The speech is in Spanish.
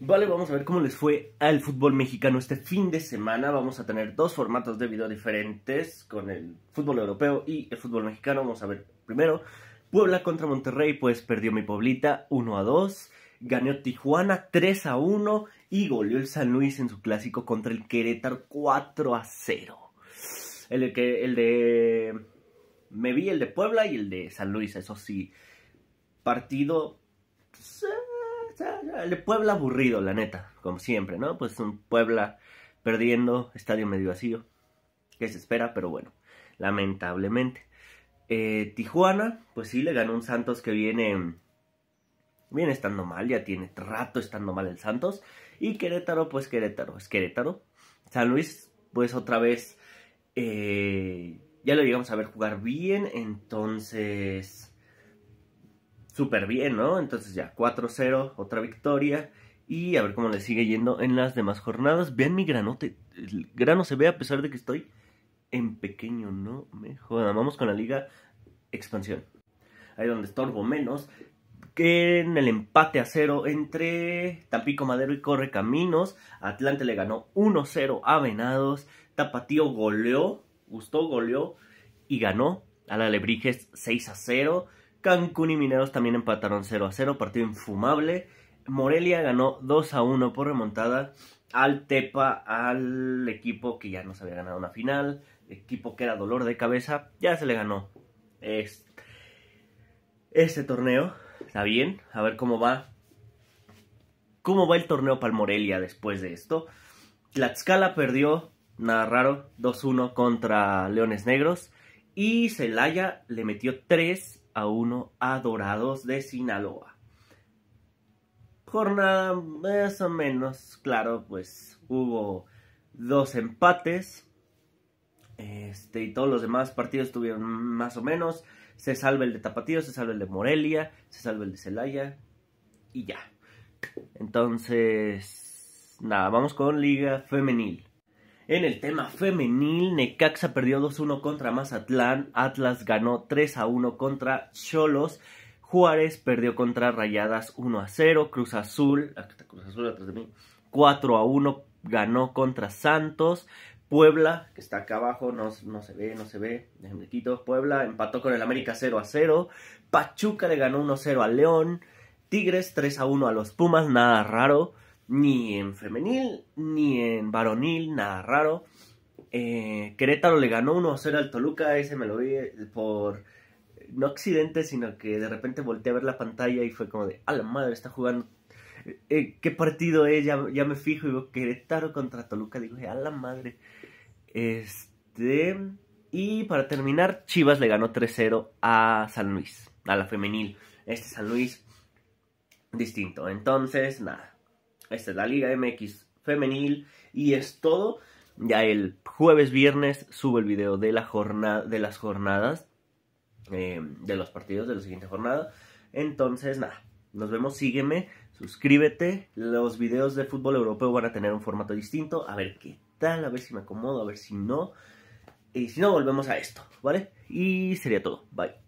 Vale, vamos a ver cómo les fue al fútbol mexicano este fin de semana. Vamos a tener dos formatos de video diferentes con el fútbol europeo y el fútbol mexicano. Vamos a ver primero Puebla contra Monterrey, pues perdió mi Pueblita 1 a 2, ganó Tijuana 3 a 1 y goleó el San Luis en su clásico contra el Querétaro 4 a 0. El de, el de me vi el de Puebla y el de San Luis, eso sí. Partido pues, eh, el Puebla aburrido, la neta, como siempre, ¿no? Pues un Puebla perdiendo, estadio medio vacío, que se espera, pero bueno, lamentablemente. Eh, Tijuana, pues sí, le ganó un Santos que viene, viene estando mal, ya tiene rato estando mal el Santos. Y Querétaro, pues Querétaro, es Querétaro. San Luis, pues otra vez, eh, ya lo llegamos a ver jugar bien, entonces súper bien, ¿no? Entonces ya 4-0, otra victoria. Y a ver cómo le sigue yendo en las demás jornadas. Vean mi granote. El grano se ve a pesar de que estoy en pequeño, no me jodan. Vamos con la liga expansión. Ahí donde estorbo menos. Que en el empate a cero entre Tampico Madero y Corre Caminos. Atlante le ganó 1-0 a Venados. Tapatío goleó, gustó, goleó y ganó a la Lebrijes 6 0. Cancún y Mineros también empataron 0 a 0, partido infumable. Morelia ganó 2 a 1 por remontada al Tepa, al equipo que ya no se había ganado una final, equipo que era dolor de cabeza, ya se le ganó este, este torneo. Está bien, a ver cómo va. ¿Cómo va el torneo para Morelia después de esto? Tlaxcala perdió, nada raro, 2-1 contra Leones Negros. Y Celaya le metió 3 a uno, a Dorados de Sinaloa. Jornada más o menos, claro, pues hubo dos empates. Este, y todos los demás partidos tuvieron más o menos. Se salva el de Tapatío, se salva el de Morelia, se salva el de Celaya y ya. Entonces, nada, vamos con Liga Femenil. En el tema femenil, Necaxa perdió 2-1 contra Mazatlán, Atlas ganó 3-1 contra Cholos, Juárez perdió contra Rayadas 1-0, Cruz Azul, 4-1 ah, ganó contra Santos, Puebla, que está acá abajo, no, se ve, no se ve, déjenme quito, Puebla empató con el América 0-0, Pachuca le ganó 1-0 a León, Tigres 3-1 a los Pumas, nada raro, ni en femenil, ni en varonil, nada raro. Eh, Querétaro le ganó 1-0 al Toluca, ese me lo vi eh, por no accidente, sino que de repente volteé a ver la pantalla y fue como de, a la madre, está jugando. Eh, ¿Qué partido es? Ya, ya, me fijo y digo, Querétaro contra Toluca. Digo, a la madre. Este. Y para terminar, Chivas le ganó 3-0 a San Luis, a la femenil. Este San Luis distinto. Entonces, nada. Esta es la Liga MX femenil y es todo. Ya el jueves, viernes subo el video de, la jornada, de las jornadas, eh, de los partidos de la siguiente jornada. Entonces, nada, nos vemos, sígueme, suscríbete. Los videos de fútbol europeo van a tener un formato distinto. A ver qué tal, a ver si me acomodo, a ver si no. Y si no, volvemos a esto, ¿vale? Y sería todo. Bye.